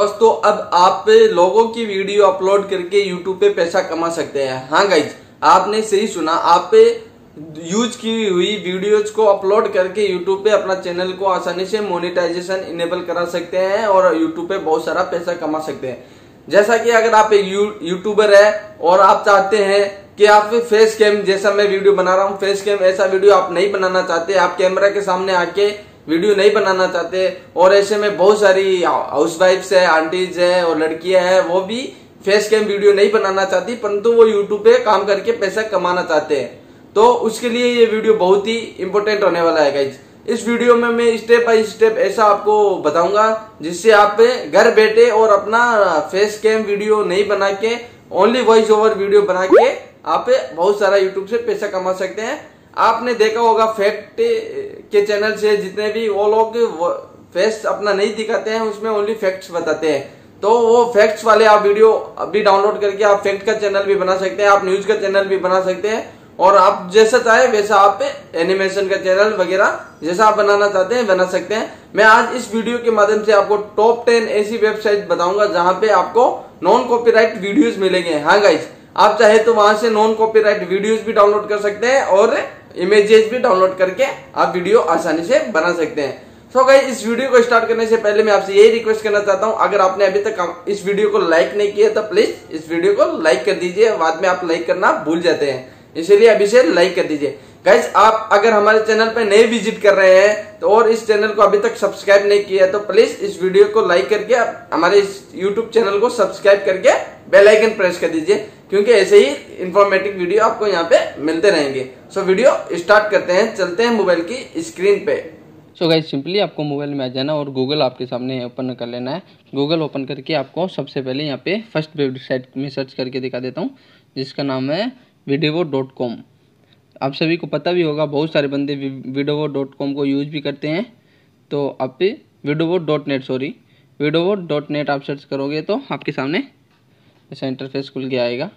दोस्तों अब आप लोगों की वीडियो अपलोड करके यूट्यूब पे पैसा कमा सकते हैं हाँ गाइज आपने सही सुना आप यूज की हुई वीडियोज को अपलोड करके यूट्यूब पे अपना चैनल को आसानी से मोनिटाइजेशन इनेबल करा सकते हैं और यूट्यूब पे बहुत सारा पैसा कमा सकते हैं जैसा कि अगर आप एक यू, यूट्यूबर है और आप चाहते हैं कि आप फेस कैम जैसा मैं वीडियो बना रहा हूँ फेस कैम ऐसा वीडियो आप नहीं बनाना चाहते आप कैमरा के सामने आके वीडियो नहीं बनाना चाहते और ऐसे में बहुत सारी हाउस वाइफ्स है आंटीज है और लड़कियां हैं वो भी फेस कैम वीडियो नहीं बनाना चाहती परंतु वो यूट्यूब पे काम करके पैसा कमाना चाहते हैं तो उसके लिए ये वीडियो बहुत ही इंपॉर्टेंट होने वाला है गाइज इस वीडियो में मैं स्टेप बाई स्टेप ऐसा आपको बताऊंगा जिससे आप घर बैठे और अपना फेस कैम वीडियो नहीं बना के ओनली वॉइस ओवर वीडियो बना के आप बहुत सारा यूट्यूब से पैसा कमा सकते हैं आपने देखा होगा फैक्ट के चैनल से जितने भी वो लोग फेस अपना नहीं दिखाते हैं उसमें ओनली फैक्ट्स बताते हैं तो वो फैक्ट्स वाले आप वीडियो अभी डाउनलोड करके आप फैक्ट का चैनल भी बना सकते हैं आप न्यूज का चैनल भी बना सकते हैं और आप जैसा चाहे वैसा आप एनिमेशन का चैनल वगैरह जैसा आप बनाना चाहते हैं बना सकते हैं मैं आज इस वीडियो के माध्यम से आपको टॉप टेन ऐसी वेबसाइट बताऊंगा जहां पे आपको नॉन कॉपीराइट वीडियोस मिलेंगे हाँ गाइज आप चाहे तो वहां से नॉन कॉपीराइट वीडियोस भी डाउनलोड कर सकते हैं और इमेजेस भी डाउनलोड करके आप वीडियो आसानी से बना सकते हैं सो so इस वीडियो को स्टार्ट करने से पहले मैं आपसे यही रिक्वेस्ट करना चाहता हूं अगर आपने अभी तक इस वीडियो को लाइक नहीं किया तो प्लीज इस वीडियो को लाइक कर दीजिए बाद में आप लाइक करना भूल जाते हैं इसीलिए अभी से लाइक कर दीजिए गाइज आप अगर हमारे चैनल पर नए विजिट कर रहे हैं तो और इस चैनल को अभी तक सब्सक्राइब नहीं किया है तो प्लीज इस वीडियो को लाइक करके हमारे इस यूट्यूब चैनल को सब्सक्राइब करके बेल आइकन प्रेस कर दीजिए क्योंकि ऐसे ही इंफॉर्मेटिव वीडियो आपको यहाँ पे मिलते रहेंगे सो वीडियो स्टार्ट करते हैं चलते हैं मोबाइल की स्क्रीन पे सो गाइज सिंपली आपको मोबाइल में आ जाना और गूगल आपके सामने ओपन कर लेना है गूगल ओपन करके आपको सबसे पहले यहाँ पे फर्स्ट वेबसाइट में सर्च करके दिखा देता हूँ जिसका नाम है वीडियो डॉट कॉम आप सभी को पता भी होगा बहुत सारे बंदे वीडियो डॉट कॉम को यूज भी करते हैं तो आप पे video dot net sorry video dot net आप सर्च करोगे तो आपके सामने ऐसा इंटरफेस खुल के आएगा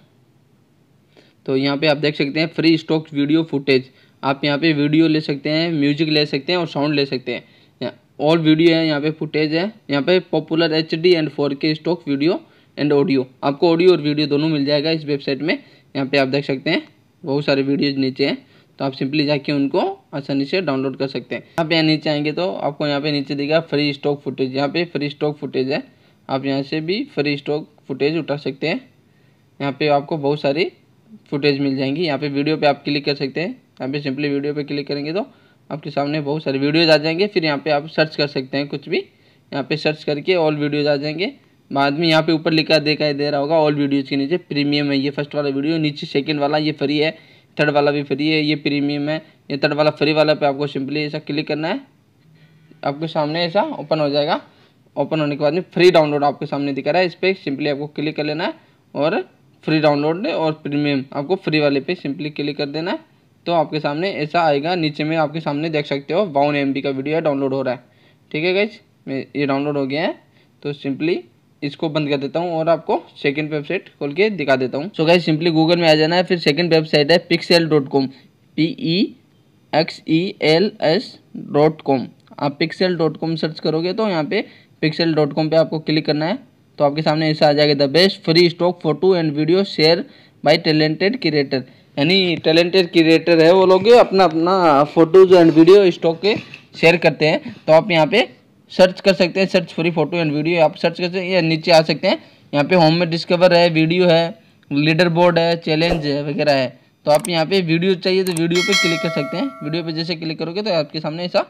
तो यहाँ पे आप देख सकते हैं फ्री स्टॉक वीडियो फुटेज आप यहाँ पे वीडियो ले सकते हैं म्यूजिक ले सकते हैं और साउंड ले सकते हैं और वीडियो है यहाँ पे फुटेज है यहाँ पे popular H D and four K stock video and audio आपको ऑडियो और वीडियो दोनों मिल जाएगा इस वेबसाइट में यहाँ पे आप देख सकते हैं बहुत सारे वीडियोज नीचे हैं तो आप सिंपली जाके उनको आसानी से डाउनलोड कर सकते हैं यहाँ पे नीचे आएंगे तो आपको यहाँ पे नीचे देगा फ्री स्टॉक फुटेज यहाँ पे फ्री स्टॉक फुटेज है आप यहाँ से भी फ्री स्टॉक फुटेज उठा सकते हैं यहाँ पे आपको बहुत सारी फुटेज मिल जाएंगी यहाँ पे वीडियो पे आप क्लिक कर सकते हैं यहाँ पे सिंपली वीडियो पे क्लिक करेंगे तो आपके सामने बहुत सारे वीडियोज आ जाएंगे फिर यहाँ पे आप सर्च कर सकते हैं कुछ भी यहाँ पे सर्च करके ऑल वीडियोज आ जाएंगे बाद में यहाँ पे ऊपर लिखा दिखाई दे रहा होगा ऑल वीडियोज़ के नीचे प्रीमियम है ये फर्स्ट वाला वीडियो नीचे सेकेंड वाला ये फ्री है थर्ड वाला भी फ्री है ये प्रीमियम है ये थर्ड वाला फ्री वाला पे आपको सिंपली ऐसा क्लिक करना है आपके सामने ऐसा ओपन हो जाएगा ओपन होने के बाद में फ्री डाउनलोड आपके सामने दिखा रहा है इस पर सिंपली आपको क्लिक कर लेना है और फ्री डाउनलोड ने और प्रीमियम आपको फ्री वाले पे सिंपली क्लिक कर देना है तो आपके सामने ऐसा आएगा नीचे में आपके सामने देख सकते हो बावन एम का वीडियो डाउनलोड हो रहा है ठीक है गाइज ये डाउनलोड हो गया है तो सिंपली इसको बंद कर देता हूँ और आपको सेकंड वेबसाइट खोल के दिखा देता हूँ सो गाइज सिंपली गूगल में आ जाना है फिर सेकंड वेबसाइट है Pexels dot com P E X E L S dot com आप पिक्सेल डॉट कॉम सर्च करोगे तो यहाँ पे पिक्सेल डॉट कॉम पर आपको क्लिक करना है तो आपके सामने ऐसा आ जाएगा the best free stock photo and video share by talented creator यानी टैलेंटेड क्रिएटर है वो लोग अपना अपना फोटोज एंड वीडियो स्टॉक के शेयर करते हैं तो आप यहाँ पे सर्च कर सकते हैं search free photo and video आप सर्च कर सकते हैं या नीचे आ सकते हैं यहाँ पे होम में डिस्कवर है वीडियो है लीडर बोर्ड है चैलेंज है वगैरह है तो आप यहाँ पे वीडियो चाहिए तो वीडियो पे क्लिक कर सकते हैं वीडियो पे जैसे क्लिक करोगे तो आपके सामने ऐसा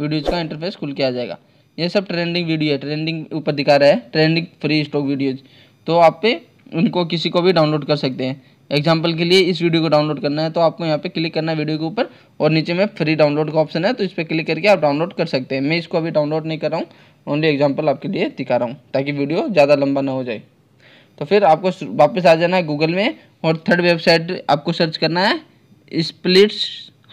वीडियोज़ का इंटरफेस खुल के आ जाएगा ये सब ट्रेंडिंग वीडियो है ट्रेंडिंग ऊपर दिखा रहा है ट्रेंडिंग फ्री स्टॉक वीडियोज तो आप पे उनको किसी को भी डाउनलोड कर सकते हैं एग्जाम्पल के लिए इस वीडियो को डाउनलोड करना है तो आपको यहाँ पे क्लिक करना है वीडियो के ऊपर और नीचे में फ्री डाउनलोड का ऑप्शन है तो इस पर क्लिक करके आप डाउनलोड कर सकते हैं मैं इसको अभी डाउनलोड नहीं कर रहा हूँ ओनली एग्जाम्पल आपके लिए दिखा रहा हूँ ताकि वीडियो ज़्यादा लंबा ना हो जाए तो फिर आपको वापस आ जाना है गूगल में और थर्ड वेबसाइट आपको सर्च करना है स्प्लिट्स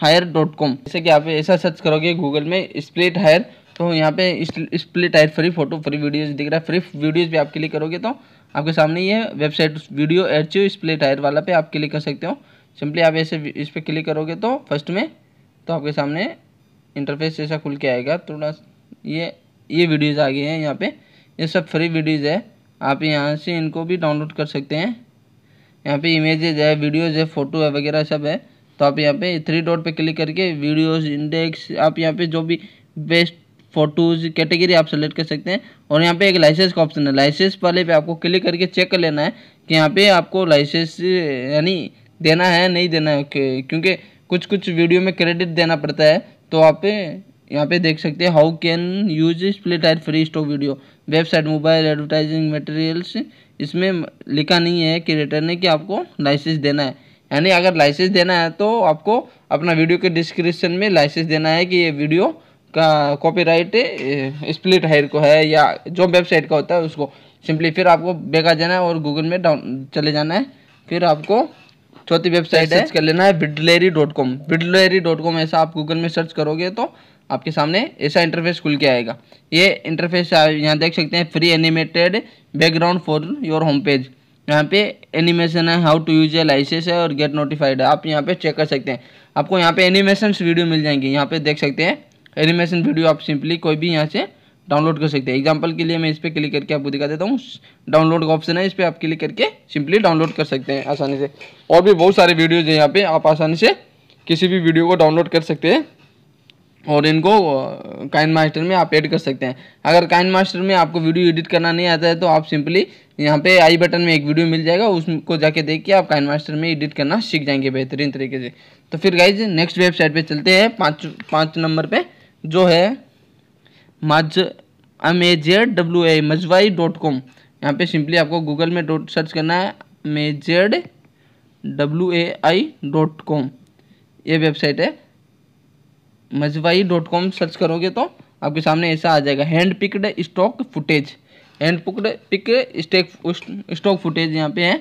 हायर डॉट कॉम जैसे कि आप ऐसा सर्च करोगे गूगल में स्प्लिट हायर तो यहाँ पे SplitShire free photo free videos दिख रहा है फ्री वीडियोज भी आप क्लिक करोगे तो आपके सामने ये website video H U SplitShire वाला पे आप क्लिक कर सकते हो सिंपली आप ऐसे इस पर क्लिक करोगे तो फर्स्ट में तो आपके सामने इंटरफेस ऐसा खुल के आएगा थोड़ा ये ये वीडियोज़ आ गए हैं यहाँ पे ये सब फ्री वीडियोज़ है आप यहाँ से इनको भी डाउनलोड कर सकते हैं यहाँ पे इमेजेज है वीडियोज़ है फ़ोटो है वगैरह सब है तो आप यहाँ पे थ्री डॉट पे क्लिक करके वीडियोज़ इंडेक्स आप यहाँ पे जो भी बेस्ट फोटोज कैटेगरी आप सेलेक्ट कर सकते हैं और यहाँ पे एक लाइसेंस का ऑप्शन है लाइसेंस वाले पे आपको क्लिक करके चेक कर लेना है कि यहाँ पे आपको लाइसेंस यानी देना है नहीं देना है क्योंकि कुछ कुछ वीडियो में क्रेडिट देना पड़ता है तो आप यहाँ पे देख सकते हैं how can use SplitShire free stock video website mobile advertising materials इसमें लिखा नहीं है कि रिटर्न ने कि आपको लाइसेंस देना है यानी अगर लाइसेंस देना है तो आपको अपना वीडियो के डिस्क्रिप्शन में लाइसेंस देना है कि ये वीडियो का कॉपीराइट स्प्लिट हायर को है या जो वेबसाइट का होता है उसको सिंपली फिर आपको बेगा जाना है और गूगल में डाउन चले जाना है फिर आपको चौथी वेबसाइट सर्च कर लेना है Vidlery dot com Vidlery dot com ऐसा आप गूगल में सर्च करोगे तो आपके सामने ऐसा इंटरफेस खुल के आएगा ये इंटरफेस आप यहाँ देख सकते हैं free animated background for your home page यहाँ पे एनिमेशन है how to use a license है और गेट नोटिफाइड है आप यहाँ पे चेक कर सकते हैं आपको यहाँ पे एनिमेशन वीडियो मिल जाएंगी यहाँ पे देख सकते हैं एनिमेशन वीडियो आप सिंपली कोई भी यहाँ से डाउनलोड कर सकते हैं एग्जाम्पल के लिए मैं इस पर क्लिक करके आपको दिखा देता हूँ डाउनलोड का ऑप्शन है इस पर आप क्लिक करके सिंपली डाउनलोड कर सकते हैं आसानी से और भी बहुत सारे वीडियोज़ हैं यहाँ पर आप आसानी से किसी भी वीडियो को डाउनलोड कर सकते हैं और इनको काइन मास्टर में आप एड कर सकते हैं अगर काइन मास्टर में आपको वीडियो एडिट करना नहीं आता है तो आप सिंपली यहाँ पे आई बटन में एक वीडियो मिल जाएगा उसको जाके देख के आप काइन मास्टर में एडिट करना सीख जाएंगे बेहतरीन तरीके से तो फिर गाइज नेक्स्ट वेबसाइट पे चलते हैं पाँच पाँच नंबर पे जो है मज M A J W A Mazwai dot com यहाँ पे सिंपली आपको गूगल में डॉट सर्च करना है M Z W A I dot com ये वेबसाइट है मजवाई डॉट कॉम सर्च करोगे तो आपके सामने ऐसा आ जाएगा hand picked stock footage hand picked pick stack stock footage यहाँ पे है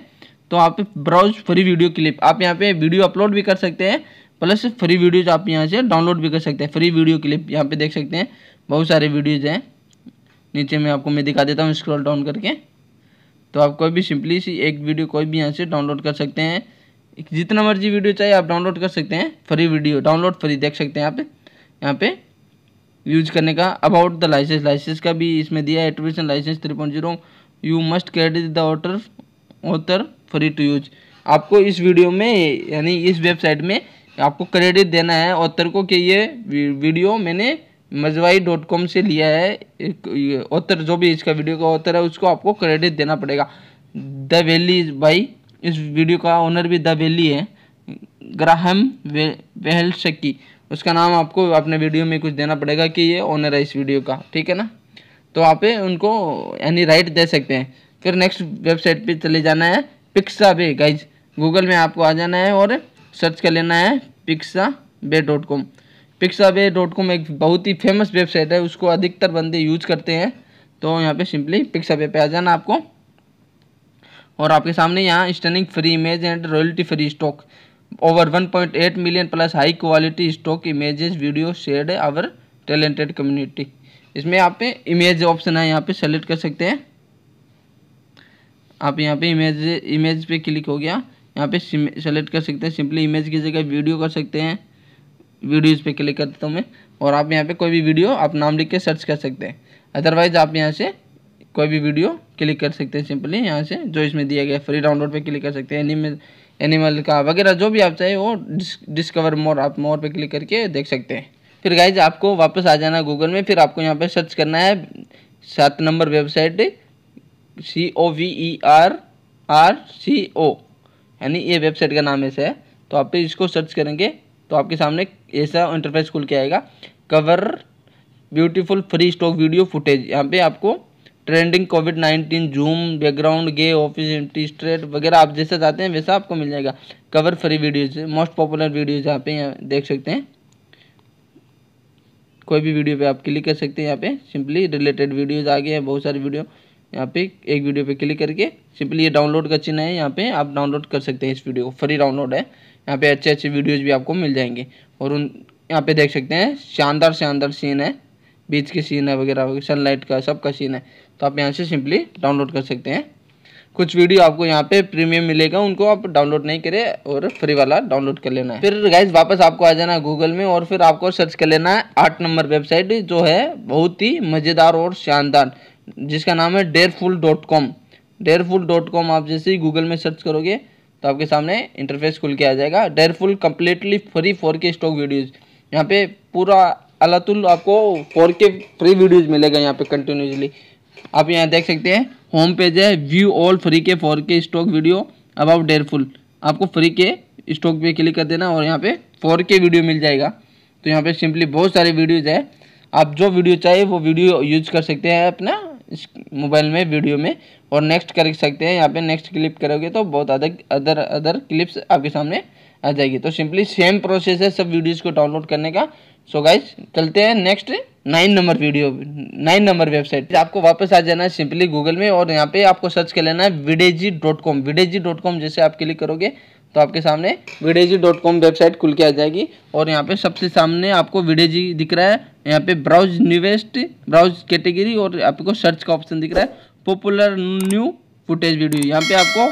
तो आप ब्राउज फ्री वीडियो क्लिप आप यहाँ पे वीडियो अपलोड भी कर सकते हैं प्लस फ्री वीडियोज आप यहाँ से डाउनलोड भी कर सकते हैं फ्री वीडियो क्लिप यहाँ पे देख सकते हैं बहुत सारे वीडियोज हैं नीचे में आपको मैं दिखा देता हूँ स्क्रॉल डाउन करके तो आप कोई भी सिंपली सी एक वीडियो कोई भी यहाँ से डाउनलोड कर सकते हैं जितना मर्जी वीडियो चाहिए आप डाउनलोड कर सकते हैं फ्री वीडियो डाउनलोड फ्री देख सकते हैं यहाँ पे यहाँ पे यूज करने का अबाउट द लाइसेंस लाइसेंस का भी इसमें दिया है attribution license three point zero you must credit the author author free to use आपको इस वीडियो में यानी इस वेबसाइट में आपको क्रेडिट देना है ऑथर को कि ये वीडियो मैंने मजवाई डॉट कॉम से लिया है ऑथर जो भी इसका वीडियो का ऑथर है उसको आपको क्रेडिट देना पड़ेगा द वैली भाई इस वीडियो का ओनर भी द वैली है ग्राहम वे, वेहल शक्की उसका नाम आपको अपने वीडियो में कुछ देना पड़ेगा कि ये ओनर है इस वीडियो का ठीक है ना तो आप उनको यानी राइट दे सकते हैं फिर नेक्स्ट वेबसाइट पे चले जाना है पिक्सा भी गाइज गूगल में आपको आ जाना है और सर्च कर लेना है Pixabay dot com Pixabay dot com एक बहुत ही फेमस वेबसाइट है उसको अधिकतर बंदे यूज करते हैं तो यहाँ पे सिंपली पिक्सा बे पे आ जाना आपको और आपके सामने यहाँ stunning free image and royalty free stock over 1.8 million plus high quality stock images video share our talented community इसमें आप पे इमेज ऑप्शन है यहाँ पे सेलेक्ट कर सकते हैं आप यहाँ पे इमेज इमेज पे क्लिक हो गया यहाँ पे सेलेक्ट कर सकते हैं सिंपली इमेज की जगह वीडियो कर सकते हैं वीडियोज़ पे क्लिक करता हूँ मैं और आप यहाँ पे कोई भी वीडियो आप नाम लिख के सर्च कर सकते हैं अदरवाइज़ आप यहाँ से कोई भी वीडियो क्लिक कर सकते हैं सिंपली यहाँ से जो इसमें दिया गया फ्री डाउनलोड पर क्लिक कर सकते हैं एनिमल एनिमल का वगैरह जो भी आप चाहे वो डिस्कवर मोर आप मोर पर क्लिक करके देख सकते हैं फिर गाइज आपको वापस आ जाना गूगल में फिर आपको यहाँ पर सर्च करना है सात number website C O V E R R C O यानी ये वेबसाइट का नाम ऐसा है तो आप इसको सर्च करेंगे तो आपके सामने ऐसा इंटरफेस खुल के आएगा Coverr beautiful free stock video footage यहाँ पे आपको trending COVID nineteen zoom background gay office empty straight वगैरह आप जैसा चाहते हैं वैसा आपको मिल जाएगा Coverr free videos most popular videos यहाँ पे देख सकते हैं कोई भी वीडियो पे आप क्लिक कर सकते हैं यहाँ पे सिंपली रिलेटेड वीडियोज आ गए हैं बहुत सारी वीडियो यहाँ पे एक वीडियो पे क्लिक करके सिंपली ये डाउनलोड का चिन्ह है यहाँ पे आप डाउनलोड कर सकते हैं इस वीडियो को फ्री डाउनलोड है यहाँ पे अच्छे अच्छे वीडियोज भी आपको मिल जाएंगे और उन यहाँ पे देख सकते हैं शानदार शानदार सीन है बीच के सीन है वगैरह वगैरह सनलाइट का सबका सीन है तो आप यहाँ से सिंपली डाउनलोड कर सकते हैं कुछ वीडियो आपको यहाँ पे प्रीमियम मिलेगा उनको आप डाउनलोड नहीं करें और फ्री वाला डाउनलोड कर लेना है फिर गाइज वापस आपको आ जाना है गूगल में और फिर आपको सर्च कर लेना है आठ नंबर वेबसाइट जो है बहुत ही मज़ेदार और शानदार जिसका नाम है Dareful dot com Dareful dot com आप जैसे ही गूगल में सर्च करोगे तो आपके सामने इंटरफेस खुल के आ जाएगा Dareful completely free four K stock videos यहाँ पे पूरा अलातुल आपको फोर के फ्री वीडियोज़ मिलेगा यहाँ पे कंटिन्यूसली आप यहाँ देख सकते हैं होम पेज है view all free K four K stock video about Dareful आपको फ्री के स्टॉक पे क्लिक कर देना और यहाँ पे फोर के वीडियो मिल जाएगा तो यहाँ पे सिंपली बहुत सारे वीडियोज़ है आप जो वीडियो चाहिए वो वीडियो यूज कर सकते हैं अपना इस मोबाइल में वीडियो में और नेक्स्ट कर सकते हैं यहाँ पे नेक्स्ट क्लिप करोगे तो बहुत अदर अदर अदर क्लिप्स आपके सामने आ जाएगी तो सिंपली सेम प्रोसेस है सब वीडियोज़ को डाउनलोड करने का सो so गाइज चलते हैं next nine number video nine number website आपको वापस आ जाना है सिंपली गूगल में और यहाँ पे आपको सर्च कर लेना है Videezy dot com Videezy dot com जैसे आप क्लिक करोगे तो आपके सामने विडेजी डॉट कॉम वेबसाइट खुल के आ जाएगी और यहाँ पे सबसे सामने आपको विडेजी दिख रहा है यहाँ पे ब्राउज न्यूवेस्ट ब्राउज कैटेगरी और आपको सर्च का ऑप्शन दिख रहा है पॉपुलर न्यू फुटेज वीडियो यहाँ पे आपको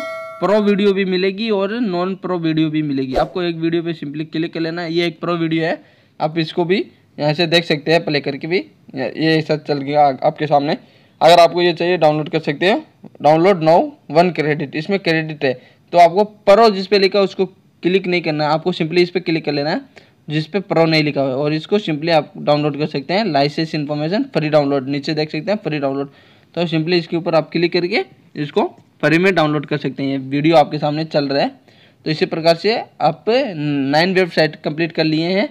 प्रो वीडियो भी मिलेगी और नॉन प्रो वीडियो भी मिलेगी आपको एक वीडियो पे सिंपली क्लिक कर लेना है ये एक प्रो वीडियो है आप इसको भी यहाँ से देख सकते हैं प्ले करके भी ये ऐसा चल गया आपके सामने अगर आपको ये चाहिए डाउनलोड कर सकते हैं डाउनलोड नाउ वन क्रेडिट इसमें क्रेडिट है तो आपको परो जिस पे लिखा है उसको क्लिक नहीं करना आपको सिंपली इस पर क्लिक कर लेना है जिस पे प्रो नहीं लिखा हुआ है और इसको सिंपली आप डाउनलोड कर सकते हैं लाइसेंस इन्फॉर्मेशन फ्री डाउनलोड नीचे देख सकते हैं फ्री डाउनलोड तो सिंपली इसके ऊपर आप क्लिक करके इसको फ्री में डाउनलोड कर सकते हैं ये वीडियो आपके सामने चल रहा है तो इसी प्रकार से आप नाइन वेबसाइट कंप्लीट कर लिए हैं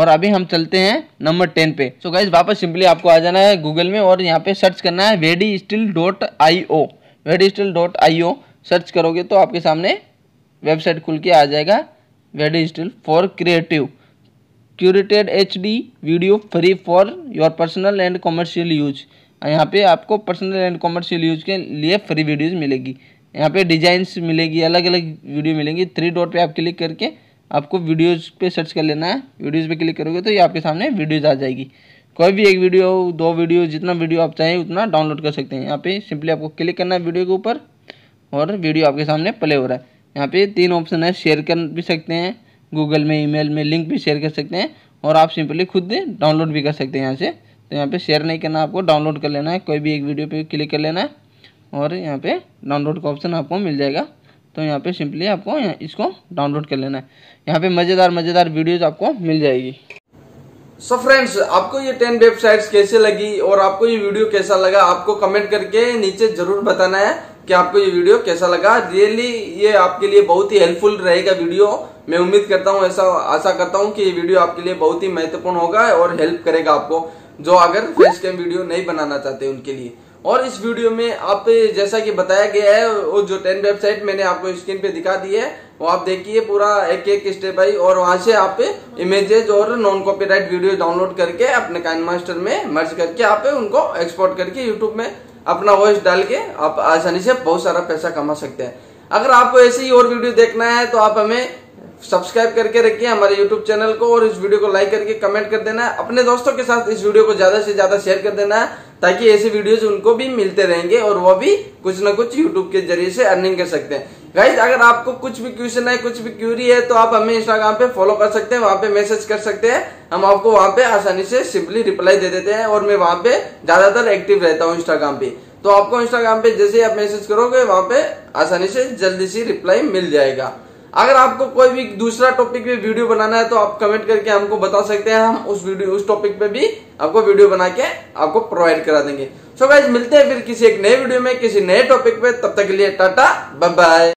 और अभी हम चलते हैं नंबर टेन पे सो गाइज वापस सिंपली आपको आ जाना है गूगल में और यहाँ पे सर्च करना है वेडी Wedistill dot I O Wedistill dot I O search करोगे तो आपके सामने वेबसाइट खुल के आ जाएगा Wedistill for creative curated H D video free for your personal and commercial use यहाँ पे आपको पर्सनल एंड कॉमर्शियल यूज के लिए फ्री वीडियोज मिलेगी यहाँ पे डिजाइंस मिलेगी अलग अलग वीडियो मिलेंगी थ्री डॉट पे आप क्लिक करके आपको वीडियोज पे सर्च कर लेना है वीडियोज पे क्लिक करोगे तो ये आपके सामने वीडियोज आ जाएगी कोई भी एक वीडियो दो वीडियो जितना वीडियो आप चाहें उतना डाउनलोड कर सकते हैं यहाँ पे सिंपली आपको क्लिक करना है वीडियो के ऊपर और वीडियो आपके सामने प्ले हो रहा है यहाँ पे तीन ऑप्शन है शेयर कर भी सकते हैं गूगल में ईमेल में लिंक भी शेयर कर सकते हैं और आप सिंपली खुद डाउनलोड भी कर सकते हैं यहाँ से तो यहाँ पे शेयर नहीं करना आपको डाउनलोड कर लेना है कोई भी एक वीडियो पे क्लिक कर लेना है और यहाँ पे डाउनलोड का ऑप्शन आपको मिल जाएगा तो यहाँ पे सिंपली आपको इसको डाउनलोड कर लेना है यहाँ पे मज़ेदार मज़ेदार वीडियोज़ आपको मिल जाएगी सो so फ्रेंड्स आपको ये टेन वेबसाइट्स कैसे लगी और आपको ये वीडियो कैसा लगा आपको कमेंट करके नीचे जरूर बताना है कि आपको ये वीडियो कैसा लगा रियली ये आपके लिए बहुत ही हेल्पफुल रहेगा वीडियो मैं उम्मीद करता हूँ ऐसा आशा करता हूँ कि ये वीडियो आपके लिए बहुत ही महत्वपूर्ण होगा और हेल्प करेगा आपको जो अगर फेस कैम वीडियो नहीं बनाना चाहते उनके लिए और इस वीडियो में आप जैसा कि बताया गया है वो जो टेन वेबसाइट मैंने आपको स्क्रीन पे दिखा दी है वो आप देखिए पूरा एक एक स्टेप आई और वहां से आप इमेजेज और नॉन कॉपीराइट वीडियो डाउनलोड करके अपने काइन मास्टर में मर्ज करके आप उनको एक्सपोर्ट करके यूट्यूब में अपना वॉइस डाल के आप आसानी से बहुत सारा पैसा कमा सकते हैं अगर आपको ऐसे ही और वीडियो देखना है तो आप हमें सब्सक्राइब करके रखिए हमारे यूट्यूब चैनल को और इस वीडियो को लाइक करके कमेंट कर देना है अपने दोस्तों के साथ इस वीडियो को ज्यादा से ज्यादा शेयर कर देना है ताकि ऐसे वीडियोज उनको भी मिलते रहेंगे और वो भी कुछ ना कुछ यूट्यूब के जरिए से अर्निंग कर सकते हैं गाइज अगर आपको कुछ भी क्वेश्चन है कुछ भी क्यूरी है तो आप हमें इंस्टाग्राम पे फॉलो कर सकते हैं वहां पे मैसेज कर सकते हैं हम आपको वहां पे आसानी से सिंपली रिप्लाई दे देते हैं और मैं वहां पे ज्यादातर एक्टिव रहता हूँ इंस्टाग्राम पे तो आपको इंस्टाग्राम पे जैसे आप मैसेज करोगे वहां पे आसानी से जल्दी सी रिप्लाई मिल जाएगा अगर आपको कोई भी दूसरा टॉपिक पे वीडियो बनाना है तो आप कमेंट करके हमको बता सकते हैं हम उस वीडियो उस टॉपिक पे भी आपको वीडियो बना के आपको प्रोवाइड करा देंगे सो so गाइज मिलते हैं फिर किसी एक नए वीडियो में किसी नए टॉपिक पे तब तक के लिए टाटा बाय